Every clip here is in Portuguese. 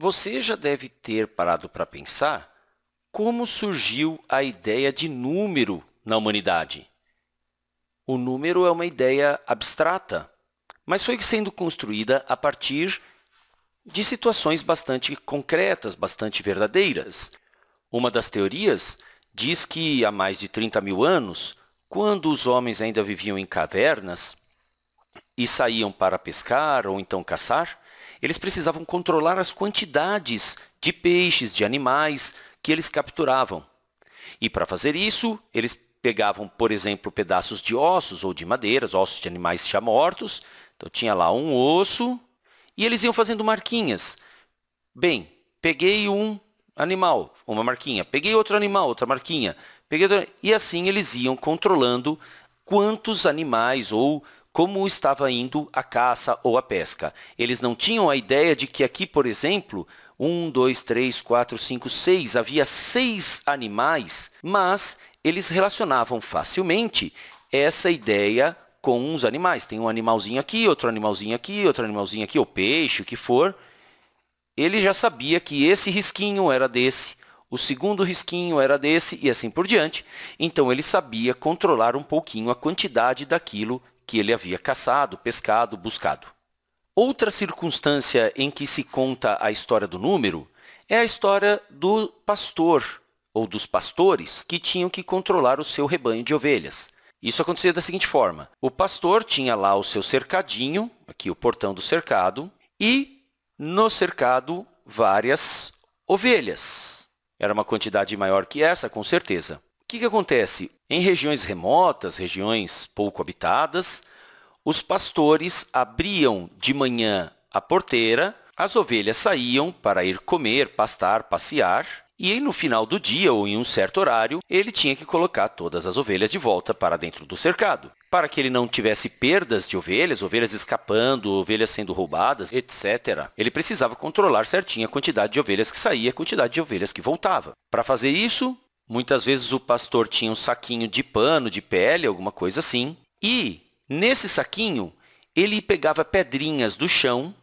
Você já deve ter parado para pensar como surgiu a ideia de número na humanidade. O número é uma ideia abstrata, mas foi sendo construída a partir de situações bastante concretas, bastante verdadeiras. Uma das teorias diz que há mais de 30 mil anos, quando os homens ainda viviam em cavernas e saíam para pescar ou então caçar, eles precisavam controlar as quantidades de peixes, de animais que eles capturavam. E para fazer isso, eles pegavam, por exemplo, pedaços de ossos ou de madeiras, ossos de animais já mortos. Então tinha lá um osso e eles iam fazendo marquinhas. Bem, peguei um animal, uma marquinha. Peguei outro animal, outra marquinha. Peguei outro... E assim eles iam controlando quantos animais ou como estava indo a caça ou a pesca. Eles não tinham a ideia de que aqui, por exemplo, um, dois, três, quatro, cinco, seis, havia seis animais, mas eles relacionavam facilmente essa ideia com os animais. Tem um animalzinho aqui, outro animalzinho aqui, outro animalzinho aqui, ou peixe, o que for. Ele já sabia que esse risquinho era desse, o segundo risquinho era desse e assim por diante. Então, ele sabia controlar um pouquinho a quantidade daquilo que ele havia caçado, pescado, buscado. Outra circunstância em que se conta a história do número é a história do pastor ou dos pastores que tinham que controlar o seu rebanho de ovelhas. Isso acontecia da seguinte forma: o pastor tinha lá o seu cercadinho, aqui o portão do cercado, e no cercado várias ovelhas. Era uma quantidade maior que essa, com certeza que, que acontece? Em regiões remotas, regiões pouco habitadas, os pastores abriam de manhã a porteira, as ovelhas saíam para ir comer, pastar, passear, e no final do dia ou em um certo horário, ele tinha que colocar todas as ovelhas de volta para dentro do cercado. Para que ele não tivesse perdas de ovelhas, ovelhas escapando, ovelhas sendo roubadas, etc., ele precisava controlar certinho a quantidade de ovelhas que saía e a quantidade de ovelhas que voltava. Para fazer isso, Muitas vezes o pastor tinha um saquinho de pano, de pele, alguma coisa assim. E nesse saquinho, ele pegava pedrinhas do chão.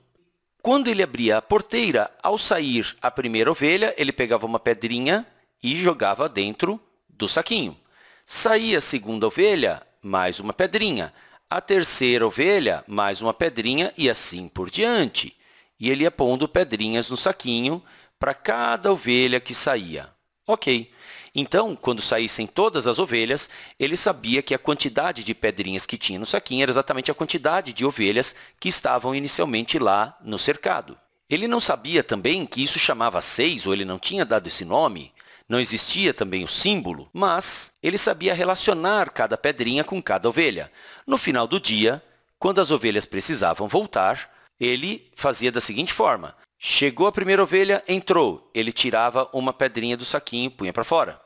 Quando ele abria a porteira, ao sair a primeira ovelha, ele pegava uma pedrinha e jogava dentro do saquinho. Saía a segunda ovelha, mais uma pedrinha. A terceira ovelha, mais uma pedrinha e assim por diante. E ele ia pondo pedrinhas no saquinho para cada ovelha que saía. Ok. Então, quando saíssem todas as ovelhas, ele sabia que a quantidade de pedrinhas que tinha no saquinho era exatamente a quantidade de ovelhas que estavam inicialmente lá no cercado. Ele não sabia também que isso chamava seis, ou ele não tinha dado esse nome, não existia também o símbolo, mas ele sabia relacionar cada pedrinha com cada ovelha. No final do dia, quando as ovelhas precisavam voltar, ele fazia da seguinte forma. Chegou a primeira ovelha, entrou. Ele tirava uma pedrinha do saquinho, punha para fora.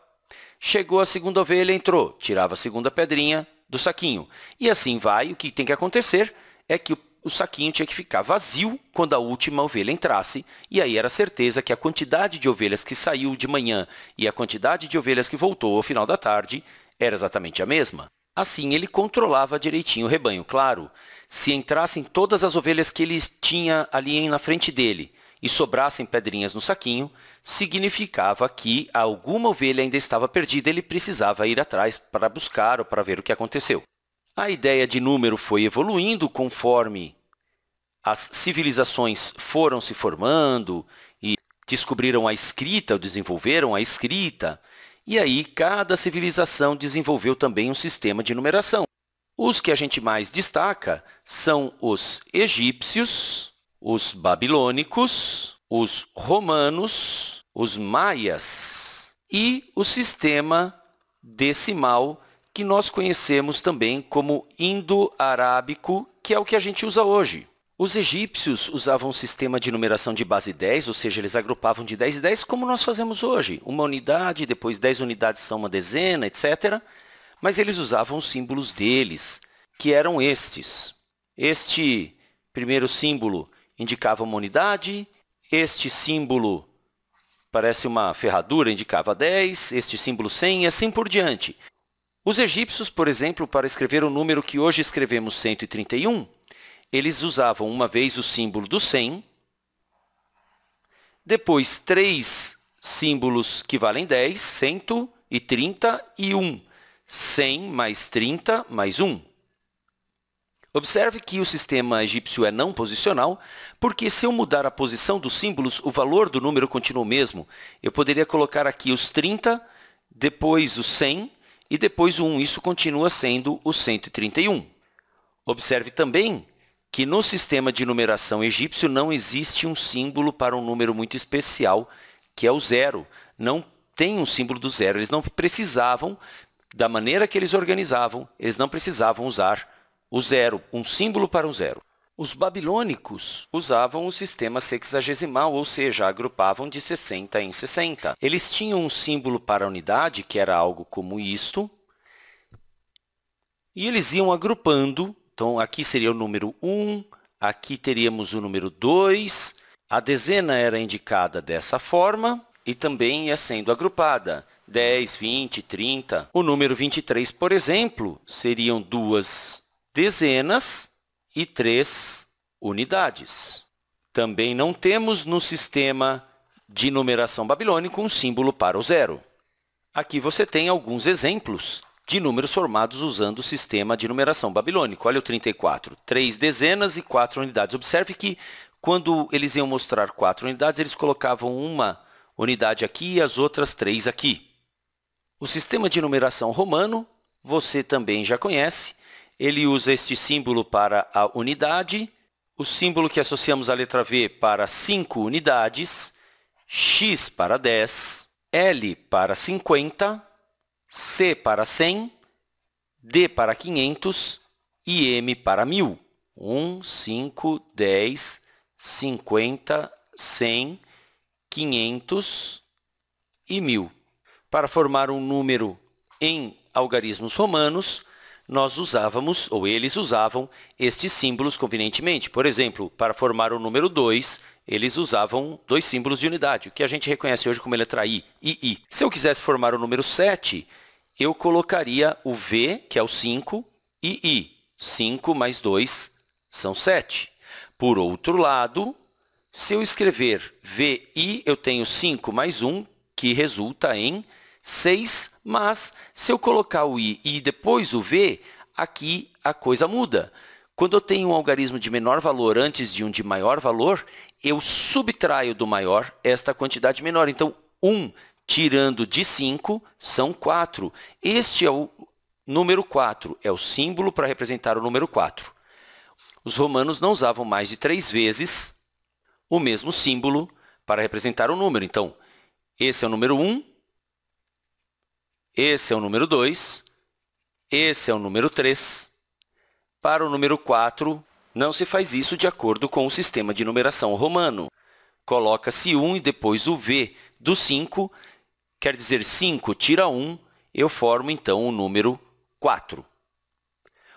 Chegou a segunda ovelha, entrou. Tirava a segunda pedrinha do saquinho. E assim vai. O que tem que acontecer é que o saquinho tinha que ficar vazio quando a última ovelha entrasse, e aí era certeza que a quantidade de ovelhas que saiu de manhã e a quantidade de ovelhas que voltou ao final da tarde era exatamente a mesma. Assim, ele controlava direitinho o rebanho. Claro, se entrassem todas as ovelhas que ele tinha ali na frente dele e sobrassem pedrinhas no saquinho, significava que alguma ovelha ainda estava perdida e ele precisava ir atrás para buscar ou para ver o que aconteceu. A ideia de número foi evoluindo conforme as civilizações foram se formando e descobriram a escrita, ou desenvolveram a escrita, e aí cada civilização desenvolveu também um sistema de numeração. Os que a gente mais destaca são os egípcios, os babilônicos, os romanos, os maias e o sistema decimal que nós conhecemos também como indo-arábico, que é o que a gente usa hoje. Os egípcios usavam um sistema de numeração de base 10, ou seja, eles agrupavam de 10 em 10 como nós fazemos hoje. Uma unidade, depois 10 unidades são uma dezena, etc. Mas eles usavam os símbolos deles, que eram estes. Este primeiro símbolo indicava uma unidade, este símbolo parece uma ferradura, indicava 10, este símbolo 100 e assim por diante. Os egípcios, por exemplo, para escrever o número que hoje escrevemos 131, eles usavam uma vez o símbolo do 100, depois três símbolos que valem 10, 130 e 1. 100 mais 30 mais 1. Observe que o sistema egípcio é não posicional, porque se eu mudar a posição dos símbolos, o valor do número continua o mesmo. Eu poderia colocar aqui os 30, depois o 100 e depois o 1. Isso continua sendo o 131. Observe também que no sistema de numeração egípcio não existe um símbolo para um número muito especial, que é o zero. Não tem um símbolo do zero. Eles não precisavam, da maneira que eles organizavam, eles não precisavam usar o zero, um símbolo para o zero. Os babilônicos usavam o sistema sexagesimal, ou seja, agrupavam de 60 em 60. Eles tinham um símbolo para a unidade, que era algo como isto, e eles iam agrupando. Então, aqui seria o número 1, aqui teríamos o número 2. A dezena era indicada dessa forma e também ia sendo agrupada. 10, 20, 30. O número 23, por exemplo, seriam duas dezenas e três unidades. Também não temos no sistema de numeração babilônico um símbolo para o zero. Aqui você tem alguns exemplos de números formados usando o sistema de numeração babilônico. Olha o 34, três dezenas e quatro unidades. Observe que quando eles iam mostrar quatro unidades, eles colocavam uma unidade aqui e as outras três aqui. O sistema de numeração romano você também já conhece, ele usa este símbolo para a unidade, o símbolo que associamos à letra V para 5 unidades, X para 10, L para 50, C para 100, D para 500 e M para 1.000. 1, 5, 10, 50, 100, 500 e 1.000. Para formar um número em algarismos romanos, nós usávamos, ou eles usavam, estes símbolos convenientemente. Por exemplo, para formar o número 2, eles usavam dois símbolos de unidade, o que a gente reconhece hoje como letra I, I. Se eu quisesse formar o número 7, eu colocaria o V, que é o 5, e I. 5 mais 2 são 7. Por outro lado, se eu escrever VI, eu tenho 5 mais 1, que resulta em 6, mas se eu colocar o i e depois o v, aqui a coisa muda. Quando eu tenho um algarismo de menor valor antes de um de maior valor, eu subtraio do maior esta quantidade menor. Então, 1 tirando de 5 são 4. Este é o número 4, é o símbolo para representar o número 4. Os romanos não usavam mais de três vezes o mesmo símbolo para representar o número. Então, esse é o número 1, esse é o número 2. Esse é o número 3. Para o número 4, não se faz isso de acordo com o sistema de numeração romano. Coloca-se 1 um e depois o V do 5, quer dizer 5 tira 1, um, eu formo, então, o número 4.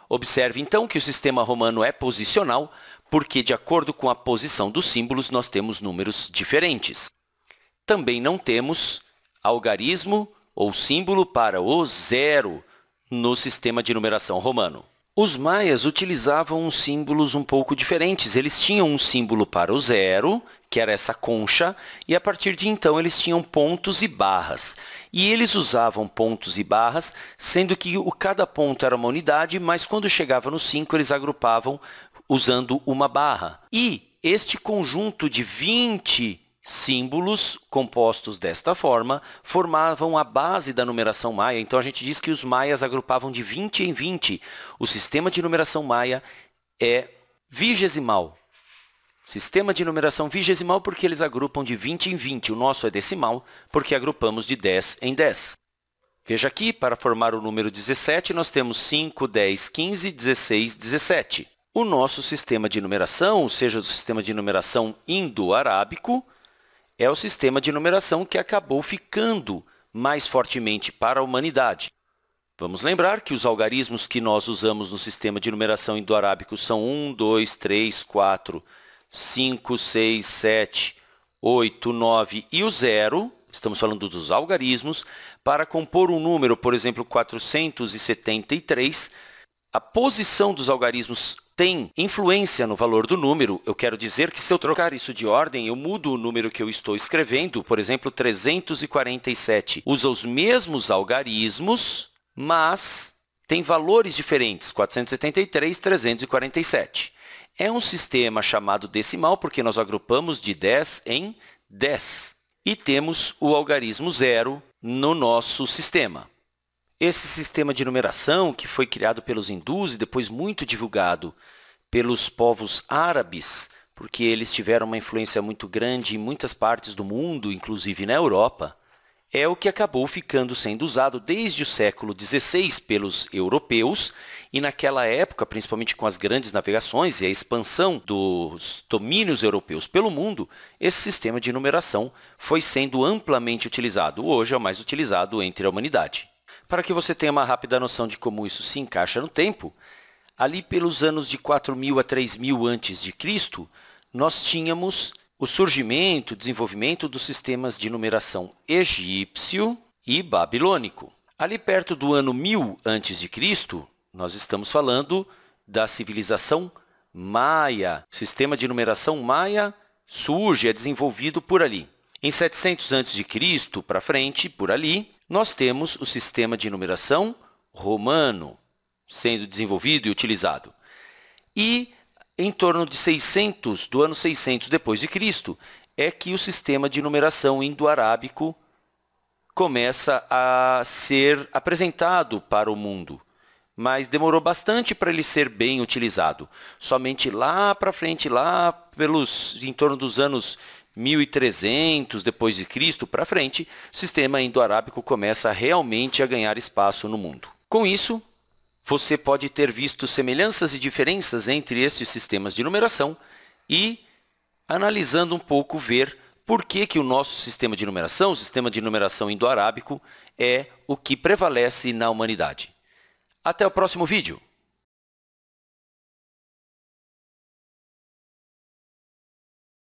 Observe, então, que o sistema romano é posicional, porque, de acordo com a posição dos símbolos, nós temos números diferentes. Também não temos algarismo, ou símbolo para o zero no sistema de numeração romano. Os maias utilizavam símbolos um pouco diferentes. Eles tinham um símbolo para o zero, que era essa concha, e a partir de então eles tinham pontos e barras. E eles usavam pontos e barras, sendo que o, cada ponto era uma unidade, mas quando chegava no 5, eles agrupavam usando uma barra. E este conjunto de 20 Símbolos compostos desta forma formavam a base da numeração maia, então a gente diz que os maias agrupavam de 20 em 20. O sistema de numeração maia é vigesimal. Sistema de numeração vigesimal porque eles agrupam de 20 em 20. O nosso é decimal porque agrupamos de 10 em 10. Veja aqui, para formar o número 17, nós temos 5, 10, 15, 16, 17. O nosso sistema de numeração, ou seja, o sistema de numeração indo-arábico, é o sistema de numeração que acabou ficando mais fortemente para a humanidade. Vamos lembrar que os algarismos que nós usamos no sistema de numeração indo-arábico são 1, 2, 3, 4, 5, 6, 7, 8, 9 e o zero, estamos falando dos algarismos, para compor um número, por exemplo, 473, a posição dos algarismos tem influência no valor do número, eu quero dizer que se eu trocar isso de ordem, eu mudo o número que eu estou escrevendo, por exemplo, 347. Usa os mesmos algarismos, mas tem valores diferentes, 473, 347. É um sistema chamado decimal porque nós agrupamos de 10 em 10 e temos o algarismo zero no nosso sistema. Esse sistema de numeração, que foi criado pelos hindus e depois muito divulgado pelos povos árabes, porque eles tiveram uma influência muito grande em muitas partes do mundo, inclusive na Europa, é o que acabou ficando sendo usado desde o século XVI pelos europeus e naquela época, principalmente com as grandes navegações e a expansão dos domínios europeus pelo mundo, esse sistema de numeração foi sendo amplamente utilizado. Hoje é o mais utilizado entre a humanidade. Para que você tenha uma rápida noção de como isso se encaixa no tempo, ali pelos anos de 4.000 a 3.000 antes de Cristo, nós tínhamos o surgimento, desenvolvimento dos sistemas de numeração egípcio e babilônico. Ali perto do ano 1000 antes de Cristo, nós estamos falando da civilização maia. O sistema de numeração maia surge, é desenvolvido por ali. Em 700 antes de Cristo para frente, por ali, nós temos o sistema de numeração romano sendo desenvolvido e utilizado. E em torno de 600, do ano 600 depois de Cristo, é que o sistema de numeração indo-arábico começa a ser apresentado para o mundo, mas demorou bastante para ele ser bem utilizado. Somente lá para frente, lá pelos em torno dos anos 1300 depois de Cristo para frente, o sistema indo-arábico começa realmente a ganhar espaço no mundo. Com isso, você pode ter visto semelhanças e diferenças entre estes sistemas de numeração e, analisando um pouco, ver por que, que o nosso sistema de numeração, o sistema de numeração indo-arábico, é o que prevalece na humanidade. Até o próximo vídeo!